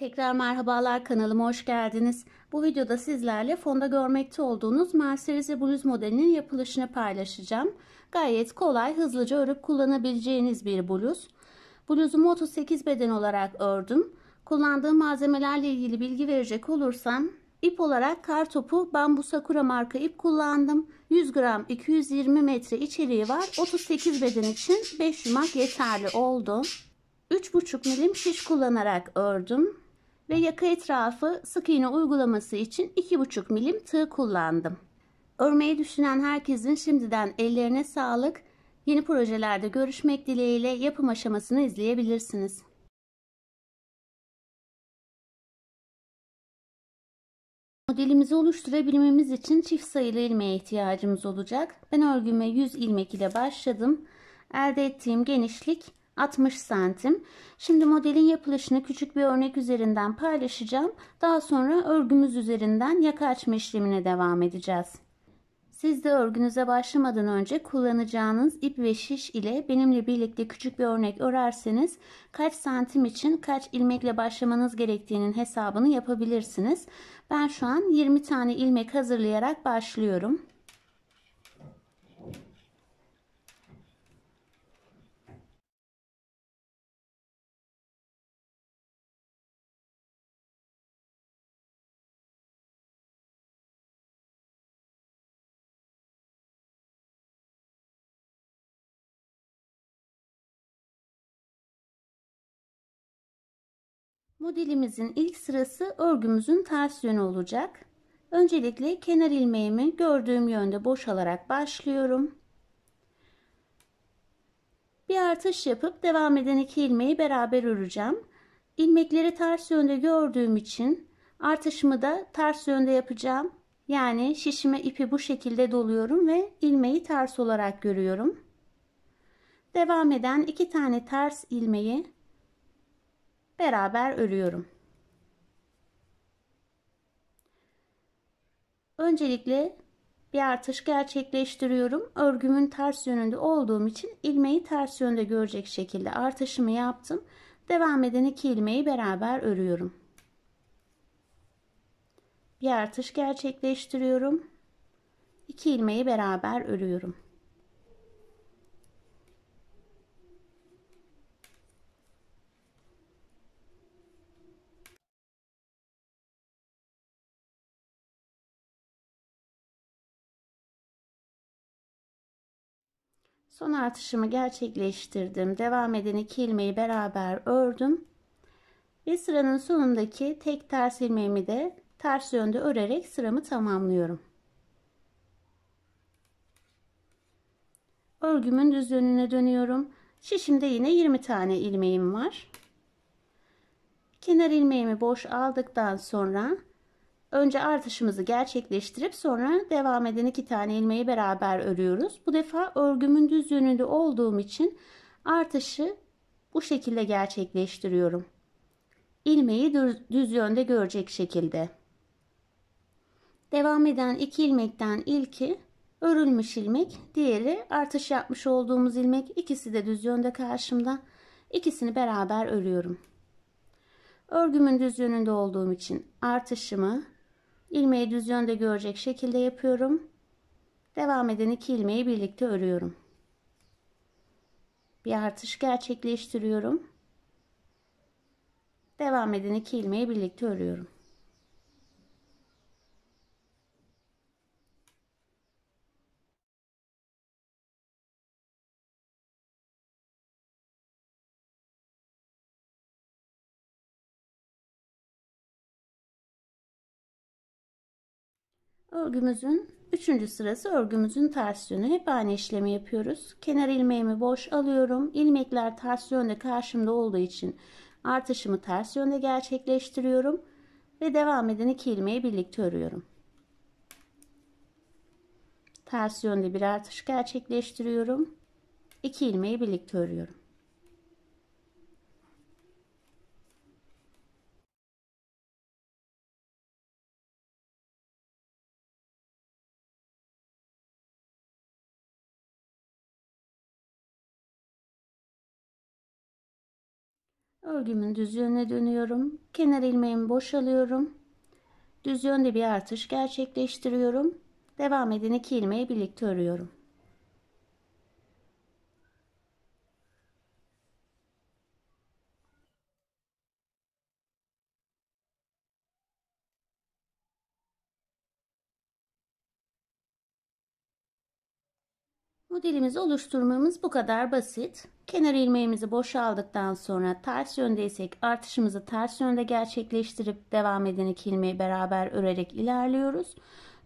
Tekrar merhabalar kanalıma hoş geldiniz. Bu videoda sizlerle fonda görmekte olduğunuz Mercerize bluz modelinin yapılışını paylaşacağım. Gayet kolay, hızlıca örüp kullanabileceğiniz bir bluz. Bluzumu 38 beden olarak ördüm. Kullandığım malzemelerle ilgili bilgi verecek olursam ip olarak kar topu bambu sakura marka ip kullandım. 100 gram 220 metre içeriği var. 38 beden için 5 yumak yeterli oldu. 3,5 milim şiş kullanarak ördüm ve yaka etrafı sık iğne uygulaması için 2,5 milim tığ kullandım. Örmeyi düşünen herkesin şimdiden ellerine sağlık. Yeni projelerde görüşmek dileğiyle yapım aşamasını izleyebilirsiniz. Modelimizi oluşturabilmemiz için çift sayılı ilmeğe ihtiyacımız olacak. Ben örgüme 100 ilmek ile başladım. Elde ettiğim genişlik 60 santim. Şimdi modelin yapılışını küçük bir örnek üzerinden paylaşacağım. Daha sonra örgümüz üzerinden yaka açma işlemine devam edeceğiz. Siz de örgünüze başlamadan önce kullanacağınız ip ve şiş ile benimle birlikte küçük bir örnek örerseniz kaç santim için kaç ilmekle başlamanız gerektiğinin hesabını yapabilirsiniz. Ben şu an 20 tane ilmek hazırlayarak başlıyorum. Modelimizin ilk sırası örgümüzün ters yönü olacak. Öncelikle kenar ilmeğimi gördüğüm yönde boşalarak başlıyorum. Bir artış yapıp devam eden iki ilmeği beraber öreceğim. İlmekleri ters yönde gördüğüm için artışımı da ters yönde yapacağım. Yani şişime ipi bu şekilde doluyorum ve ilmeği ters olarak görüyorum. Devam eden iki tane ters ilmeği beraber örüyorum. Öncelikle bir artış gerçekleştiriyorum. Örgümün ters yönünde olduğum için ilmeği ters yönde görecek şekilde artışımı yaptım. Devam eden iki ilmeği beraber örüyorum. Bir artış gerçekleştiriyorum. İki ilmeği beraber örüyorum. Son artışımı gerçekleştirdim. Devam eden iki ilmeği beraber ördüm. Ve sıranın sonundaki tek ters ilmeğimi de ters yönde örerek sıramı tamamlıyorum. Örgümün düz yönüne dönüyorum. Şişimde yine 20 tane ilmeğim var. Kenar ilmeğimi boş aldıktan sonra Önce artışımızı gerçekleştirip sonra devam eden iki tane ilmeği beraber örüyoruz. Bu defa örgümün düz yönünde olduğum için artışı bu şekilde gerçekleştiriyorum. İlmeği düz yönde görecek şekilde. Devam eden iki ilmekten ilki örülmüş ilmek, diğeri artış yapmış olduğumuz ilmek. İkisi de düz yönde karşımda. İkisini beraber örüyorum. Örgümün düz yönünde olduğum için artışımı ilmeği düz yönde görecek şekilde yapıyorum. Devam eden iki ilmeği birlikte örüyorum. Bir artış gerçekleştiriyorum. Devam eden iki ilmeği birlikte örüyorum. Örgümüzün 3. sırası örgümüzün ters yönü. Hep aynı işlemi yapıyoruz. Kenar ilmeğimi boş alıyorum. İlmekler ters yönde karşımda olduğu için artışımı ters yönde gerçekleştiriyorum. Ve devam eden iki ilmeği birlikte örüyorum. Ters yönde bir artış gerçekleştiriyorum. İki ilmeği birlikte örüyorum. Örgümün düz yönüne dönüyorum. Kenar ilmeğimi boşalıyorum. Düz yönde bir artış gerçekleştiriyorum. Devam eden iki ilmeği birlikte örüyorum. Modelimizi oluşturmamız bu kadar basit. Kenar ilmeğimizi boşaldıktan sonra ters yöndeysek artışımızı ters yönde gerçekleştirip devam eden iki ilmeği beraber örerek ilerliyoruz.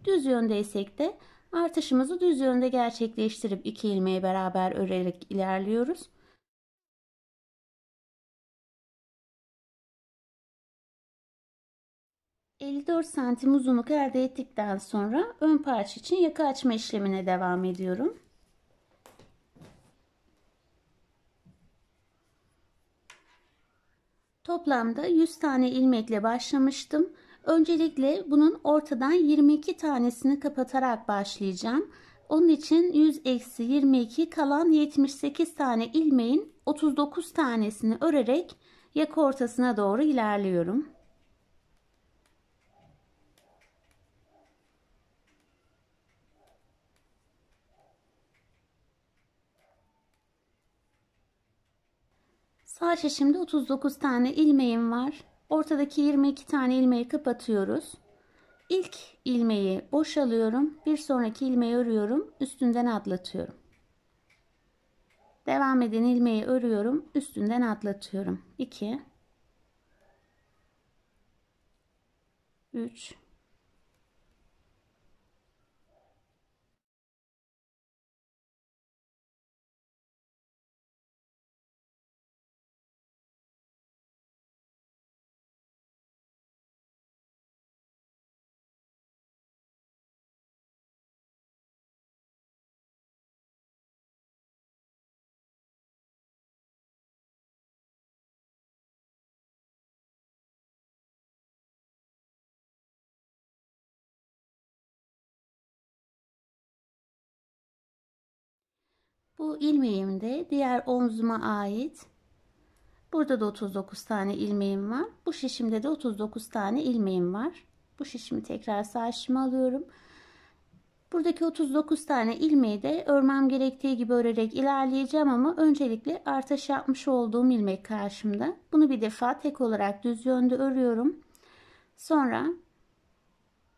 Düz yöndeysek de artışımızı düz yönde gerçekleştirip iki ilmeği beraber örerek ilerliyoruz. ...54 santim uzunluk elde ettikten sonra ön parça için yaka açma işlemine devam ediyorum. Toplamda 100 tane ilmekle başlamıştım. Öncelikle bunun ortadan 22 tanesini kapatarak başlayacağım. Onun için 100 eksi 22 kalan 78 tane ilmeğin 39 tanesini örerek yaka ortasına doğru ilerliyorum. Sağ şişimde 39 tane ilmeğim var. Ortadaki 22 tane ilmeği kapatıyoruz. İlk ilmeği boşalıyorum. Bir sonraki ilmeği örüyorum. Üstünden atlatıyorum. Devam eden ilmeği örüyorum. Üstünden atlatıyorum. 2 3 Bu ilmeğim de diğer omzuma ait. Burada da 39 tane ilmeğim var. Bu şişimde de 39 tane ilmeğim var. Bu şişimi tekrar sağ şişime alıyorum. Buradaki 39 tane ilmeği de örmem gerektiği gibi örerek ilerleyeceğim ama öncelikle artış yapmış olduğum ilmek karşımda. Bunu bir defa tek olarak düz yönde örüyorum. Sonra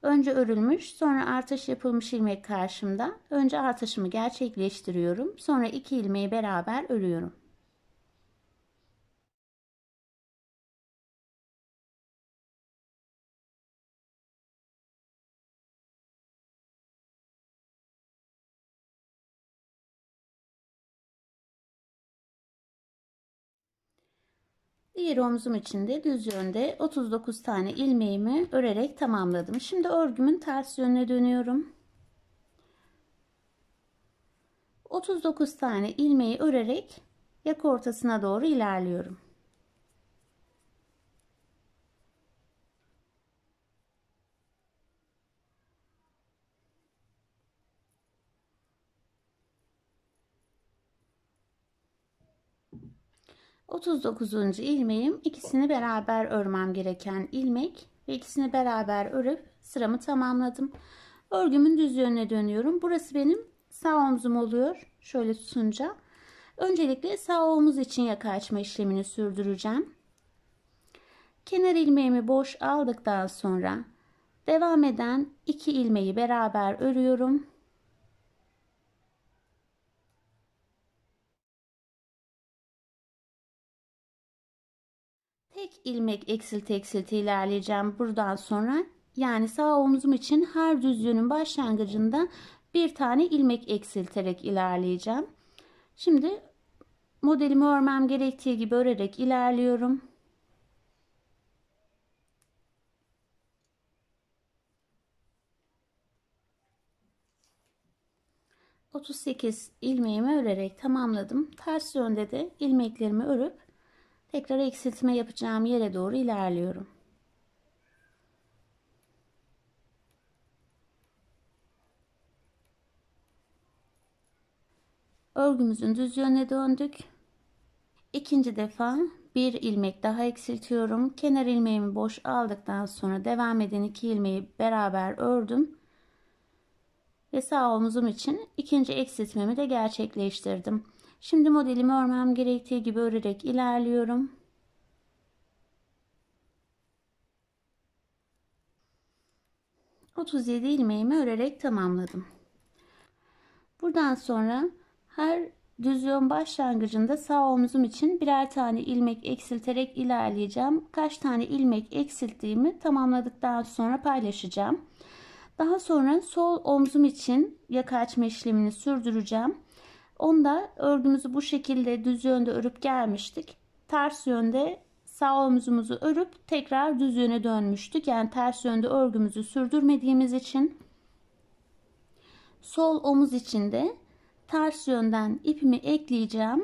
Önce örülmüş sonra artış yapılmış ilmek karşımda. Önce artışımı gerçekleştiriyorum. Sonra iki ilmeği beraber örüyorum. Diğer omzum için de düz yönde 39 tane ilmeğimi örerek tamamladım. Şimdi örgümün ters yönüne dönüyorum. 39 tane ilmeği örerek yak ortasına doğru ilerliyorum. 39. ilmeğim ikisini beraber örmem gereken ilmek ve ikisini beraber örüp sıramı tamamladım. Örgümün düz yönüne dönüyorum. Burası benim sağ omzum oluyor. Şöyle tutunca. Öncelikle sağ omuz için yaka açma işlemini sürdüreceğim. Kenar ilmeğimi boş aldıktan sonra devam eden iki ilmeği beraber örüyorum. tek ilmek eksilte eksilte ilerleyeceğim buradan sonra. Yani sağ omzum için her düzlüğünün başlangıcında bir tane ilmek eksilterek ilerleyeceğim. Şimdi modelimi örmem gerektiği gibi örerek ilerliyorum. ...38 ilmeğimi örerek tamamladım. Ters yönde de ilmeklerimi örüp Tekrar eksiltme yapacağım yere doğru ilerliyorum. Örgümüzün düz yöne döndük. İkinci defa bir ilmek daha eksiltiyorum. Kenar ilmeğimi boş aldıktan sonra devam eden iki ilmeği beraber ördüm. Ve sağ omuzum için ikinci eksiltmemi de gerçekleştirdim. Şimdi modelimi örmem gerektiği gibi örerek ilerliyorum. Otuz yedi ilmeğimi örerek tamamladım. Buradan sonra her düz başlangıcında sağ omzum için birer tane ilmek eksilterek ilerleyeceğim. Kaç tane ilmek eksilttiğimi tamamladıktan sonra paylaşacağım. Daha sonra sol omzum için yaka açma işlemini sürdüreceğim. Onda örgümüzü bu şekilde düz yönde örüp gelmiştik. Ters yönde sağ omuzumuzu örüp tekrar düz yöne dönmüştük. Yani ters yönde örgümüzü sürdürmediğimiz için sol omuz içinde ters yönden ipimi ekleyeceğim.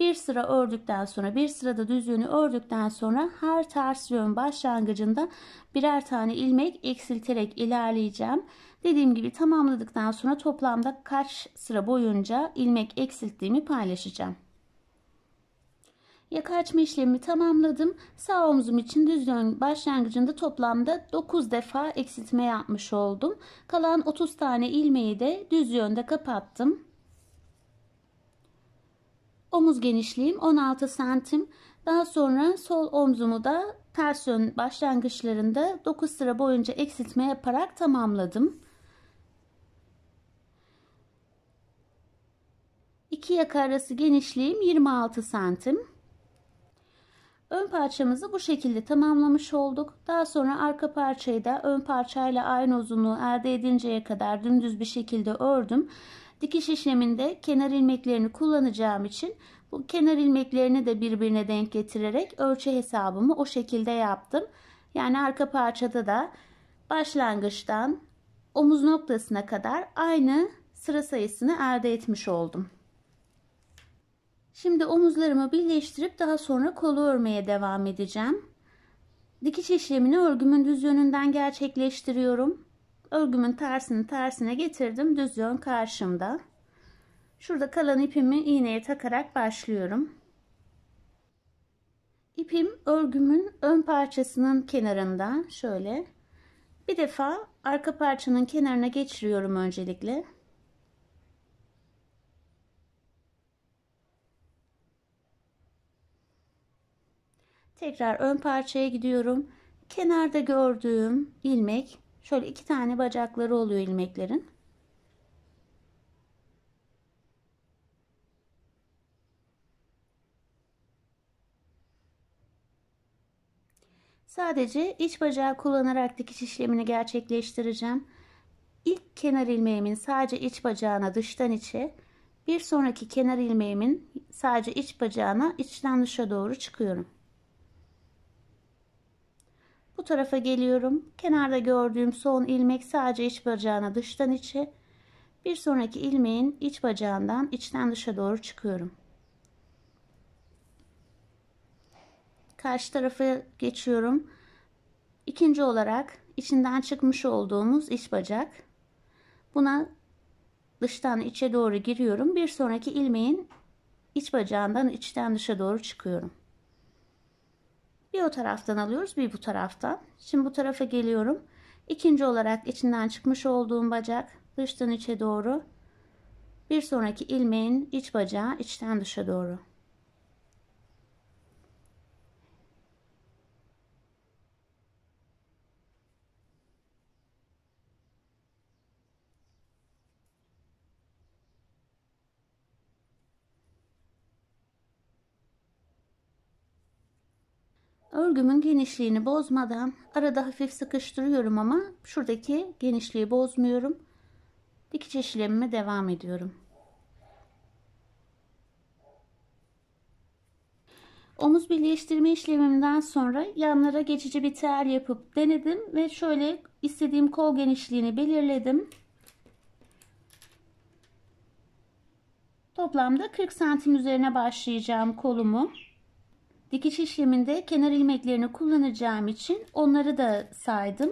Bir sıra ördükten sonra bir sırada düzlüğünü ördükten sonra her ters yön başlangıcında birer tane ilmek eksilterek ilerleyeceğim. Dediğim gibi tamamladıktan sonra toplamda kaç sıra boyunca ilmek eksilttiğimi paylaşacağım. Yaka açma işlemi tamamladım. Sağ omzum için düz yön başlangıcında toplamda 9 defa eksiltme yapmış oldum. Kalan 30 tane ilmeği de düz yönde kapattım. Omuz genişliğim 16 santim. Daha sonra sol omzumu da ters yön başlangıçlarında 9 sıra boyunca eksiltme yaparak tamamladım. İki yaka arası genişliğim 26 santim. Ön parçamızı bu şekilde tamamlamış olduk. Daha sonra arka parçayı da ön parçayla aynı uzunluğu elde edinceye kadar dümdüz bir şekilde ördüm. Dikiş işleminde kenar ilmeklerini kullanacağım için bu kenar ilmeklerini de birbirine denk getirerek ölçü hesabımı o şekilde yaptım. Yani arka parçada da başlangıçtan omuz noktasına kadar aynı sıra sayısını elde etmiş oldum. Şimdi omuzlarımı birleştirip daha sonra kolu örmeye devam edeceğim. Dikiş işlemini örgümün düz yönünden gerçekleştiriyorum. Örgümün tersini tersine getirdim. Düz yön karşımda. Şurada kalan ipimi iğneye takarak başlıyorum. İpim örgümün ön parçasının kenarından şöyle bir defa arka parçanın kenarına geçiriyorum öncelikle. Tekrar ön parçaya gidiyorum. Kenarda gördüğüm ilmek Şöyle iki tane bacakları oluyor ilmeklerin. Sadece iç bacağı kullanarak dikiş işlemini gerçekleştireceğim. İlk kenar ilmeğimin sadece iç bacağına dıştan içe, bir sonraki kenar ilmeğimin sadece iç bacağına içten dışa doğru çıkıyorum. Bu tarafa geliyorum. Kenarda gördüğüm son ilmek sadece iç bacağına dıştan içe. Bir sonraki ilmeğin iç bacağından içten dışa doğru çıkıyorum. Karşı tarafa geçiyorum. İkinci olarak içinden çıkmış olduğumuz iç bacak. Buna dıştan içe doğru giriyorum. Bir sonraki ilmeğin iç bacağından içten dışa doğru çıkıyorum. Bir o taraftan alıyoruz bir bu taraftan. Şimdi bu tarafa geliyorum. İkinci olarak içinden çıkmış olduğum bacak dıştan içe doğru. Bir sonraki ilmeğin iç bacağı içten dışa doğru. Örgümün genişliğini bozmadan arada hafif sıkıştırıyorum ama şuradaki genişliği bozmuyorum. Dikiş işlemime devam ediyorum. Omuz birleştirme işleminden sonra yanlara geçici bir tel yapıp denedim ve şöyle istediğim kol genişliğini belirledim. Toplamda 40 santim üzerine başlayacağım kolumu. Dikiş işleminde kenar ilmeklerini kullanacağım için onları da saydım.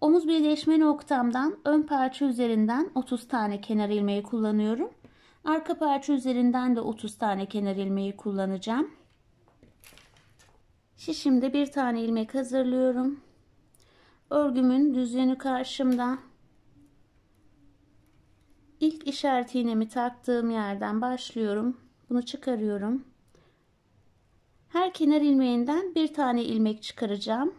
Omuz birleşme noktamdan ön parça üzerinden 30 tane kenar ilmeği kullanıyorum. Arka parça üzerinden de 30 tane kenar ilmeği kullanacağım. Şişimde bir tane ilmek hazırlıyorum. Örgümün düz yönü karşımda. İlk işaret iğnemi taktığım yerden başlıyorum. Bunu çıkarıyorum. Her kenar ilmeğinden bir tane ilmek çıkaracağım.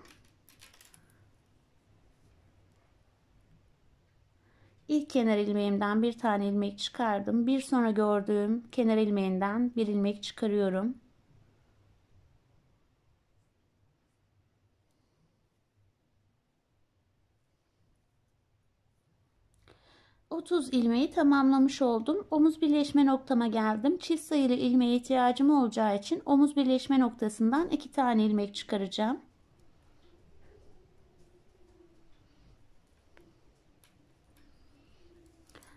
İlk kenar ilmeğimden bir tane ilmek çıkardım. Bir sonra gördüğüm kenar ilmeğinden bir ilmek çıkarıyorum. 30 ilmeği tamamlamış oldum. Omuz birleşme noktama geldim. Çift sayılı ilmeğe ihtiyacım olacağı için omuz birleşme noktasından 2 tane ilmek çıkaracağım.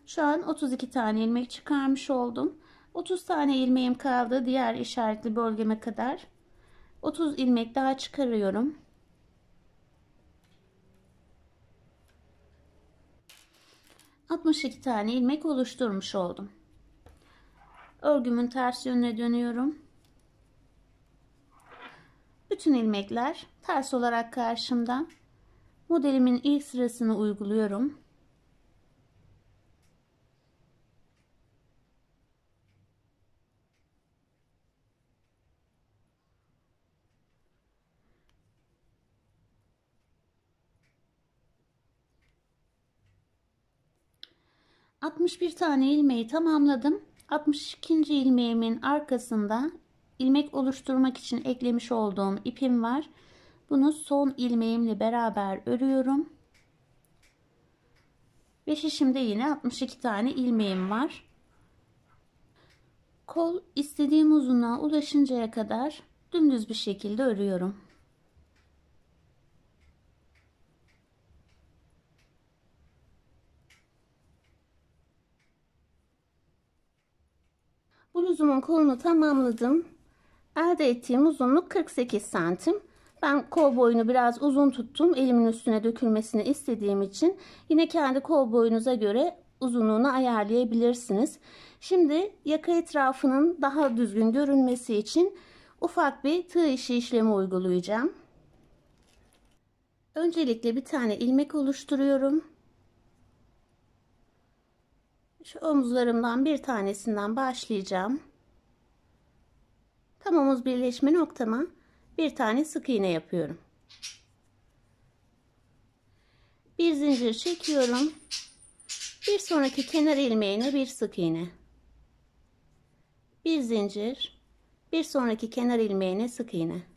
Şu an 32 tane ilmek çıkarmış oldum. 30 tane ilmeğim kaldı diğer işaretli bölgeme kadar. 30 ilmek daha çıkarıyorum. 62 tane ilmek oluşturmuş oldum. Örgümün ters yönüne dönüyorum. Bütün ilmekler ters olarak karşımda. Modelimin ilk sırasını uyguluyorum. 61 tane ilmeği tamamladım. 62. ilmeğimin arkasında ilmek oluşturmak için eklemiş olduğum ipim var. Bunu son ilmeğimle beraber örüyorum. Ve şişimde yine 62 tane ilmeğim var. Kol istediğim uzunluğa ulaşıncaya kadar dümdüz bir şekilde örüyorum. Bluzumun kolunu tamamladım. Elde ettiğim uzunluk 48 santim. Ben kol boyunu biraz uzun tuttum. Elimin üstüne dökülmesini istediğim için. Yine kendi kol boyunuza göre uzunluğunu ayarlayabilirsiniz. Şimdi yaka etrafının daha düzgün görünmesi için ufak bir tığ işi işlemi uygulayacağım. Öncelikle bir tane ilmek oluşturuyorum. Şu omuzlarımdan bir tanesinden başlayacağım. Tam omuz birleşme noktama bir tane sık iğne yapıyorum. Bir zincir çekiyorum. Bir sonraki kenar ilmeğine bir sık iğne. Bir zincir. Bir sonraki kenar ilmeğine sık iğne.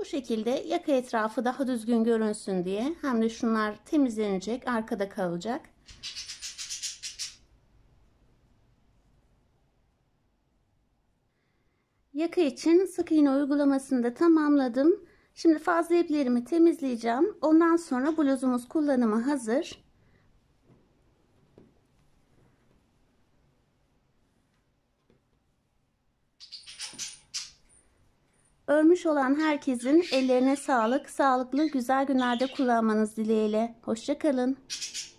Bu şekilde yaka etrafı daha düzgün görünsün diye hem de şunlar temizlenecek arkada kalacak. Yaka için sık iğne uygulamasını da tamamladım. Şimdi fazla iplerimi temizleyeceğim. Ondan sonra bluzumuz kullanıma hazır. görmüş olan herkesin ellerine sağlık, sağlıklı güzel günlerde kullanmanız dileğiyle. Hoşçakalın.